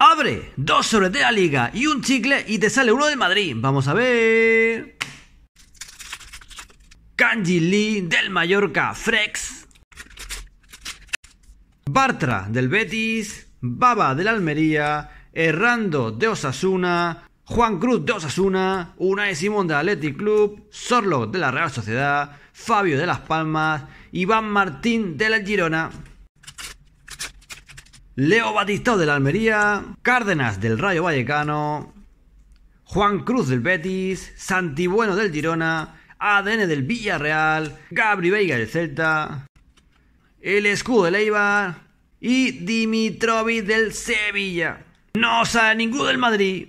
Abre dos sobres de la liga y un chicle y te sale uno de Madrid. Vamos a ver. Kanji Lee del Mallorca, Frex. Bartra del Betis. Baba del Almería. Errando de Osasuna. Juan Cruz de Osasuna, Unai Simón de Athletic Club, Sorlo de la Real Sociedad, Fabio de Las Palmas, Iván Martín de la Girona. Leo Batistó del Almería, Cárdenas del Rayo Vallecano, Juan Cruz del Betis, Santibueno del Girona, ADN del Villarreal, Gabri Veiga del Celta, el escudo de Eibar y Dimitrovic del Sevilla. No sale ninguno del Madrid.